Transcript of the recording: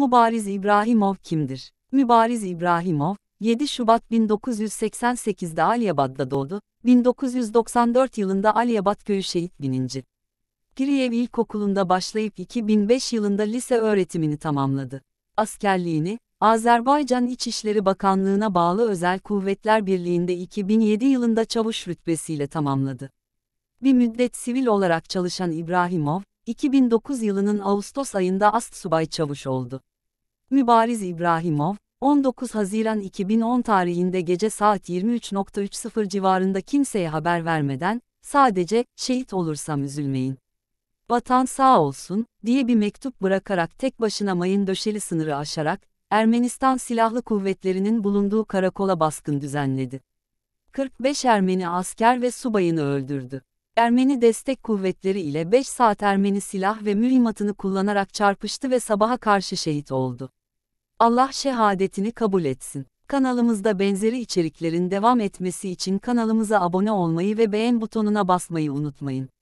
Mübariz İbrahimov kimdir? Mübariz İbrahimov, 7 Şubat 1988'de Aliyabad'da doğdu, 1994 yılında Aliyabad Köyü Şehit Bininci. Piriyev İlkokulu'nda başlayıp 2005 yılında lise öğretimini tamamladı. Askerliğini, Azerbaycan İçişleri Bakanlığı'na bağlı Özel Kuvvetler Birliği'nde 2007 yılında çavuş rütbesiyle tamamladı. Bir müddet sivil olarak çalışan İbrahimov, 2009 yılının Ağustos ayında ast subay çavuş oldu. Mübariz İbrahimov, 19 Haziran 2010 tarihinde gece saat 23.30 civarında kimseye haber vermeden, sadece, şehit olursam üzülmeyin. Vatan sağ olsun, diye bir mektup bırakarak tek başına mayın döşeli sınırı aşarak, Ermenistan Silahlı Kuvvetleri'nin bulunduğu karakola baskın düzenledi. 45 Ermeni asker ve subayını öldürdü. Ermeni destek kuvvetleri ile 5 saat Ermeni silah ve mühimmatını kullanarak çarpıştı ve sabaha karşı şehit oldu. Allah şehadetini kabul etsin. Kanalımızda benzeri içeriklerin devam etmesi için kanalımıza abone olmayı ve beğen butonuna basmayı unutmayın.